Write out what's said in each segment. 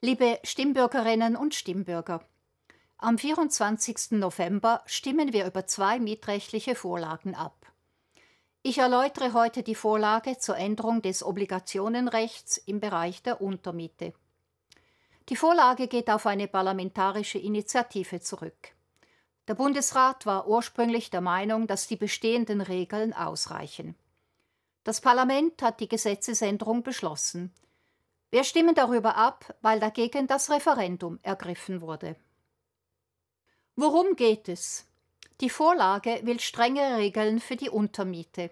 Liebe Stimmbürgerinnen und Stimmbürger, am 24. November stimmen wir über zwei mietrechtliche Vorlagen ab. Ich erläutere heute die Vorlage zur Änderung des Obligationenrechts im Bereich der Untermiete. Die Vorlage geht auf eine parlamentarische Initiative zurück. Der Bundesrat war ursprünglich der Meinung, dass die bestehenden Regeln ausreichen. Das Parlament hat die Gesetzesänderung beschlossen – wir stimmen darüber ab, weil dagegen das Referendum ergriffen wurde. Worum geht es? Die Vorlage will strenge Regeln für die Untermiete.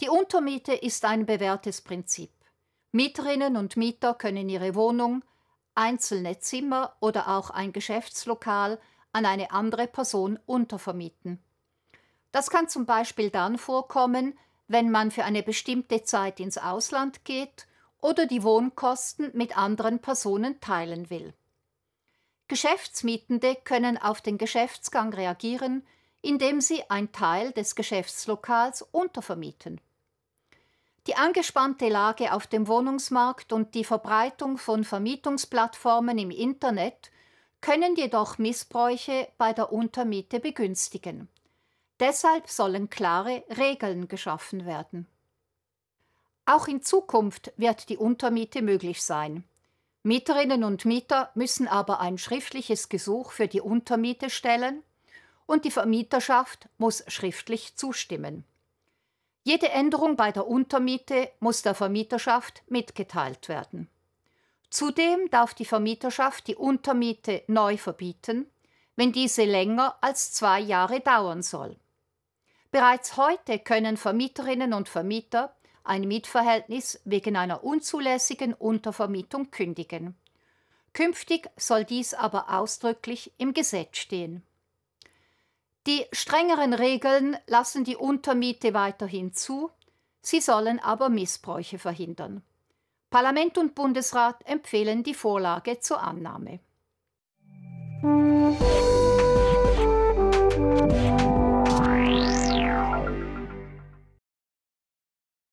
Die Untermiete ist ein bewährtes Prinzip. Mieterinnen und Mieter können ihre Wohnung, einzelne Zimmer oder auch ein Geschäftslokal an eine andere Person untervermieten. Das kann zum Beispiel dann vorkommen, wenn man für eine bestimmte Zeit ins Ausland geht oder die Wohnkosten mit anderen Personen teilen will. Geschäftsmietende können auf den Geschäftsgang reagieren, indem sie einen Teil des Geschäftslokals untervermieten. Die angespannte Lage auf dem Wohnungsmarkt und die Verbreitung von Vermietungsplattformen im Internet können jedoch Missbräuche bei der Untermiete begünstigen. Deshalb sollen klare Regeln geschaffen werden. Auch in Zukunft wird die Untermiete möglich sein. Mieterinnen und Mieter müssen aber ein schriftliches Gesuch für die Untermiete stellen und die Vermieterschaft muss schriftlich zustimmen. Jede Änderung bei der Untermiete muss der Vermieterschaft mitgeteilt werden. Zudem darf die Vermieterschaft die Untermiete neu verbieten, wenn diese länger als zwei Jahre dauern soll. Bereits heute können Vermieterinnen und Vermieter ein Mietverhältnis wegen einer unzulässigen Untervermietung kündigen. Künftig soll dies aber ausdrücklich im Gesetz stehen. Die strengeren Regeln lassen die Untermiete weiterhin zu, sie sollen aber Missbräuche verhindern. Parlament und Bundesrat empfehlen die Vorlage zur Annahme.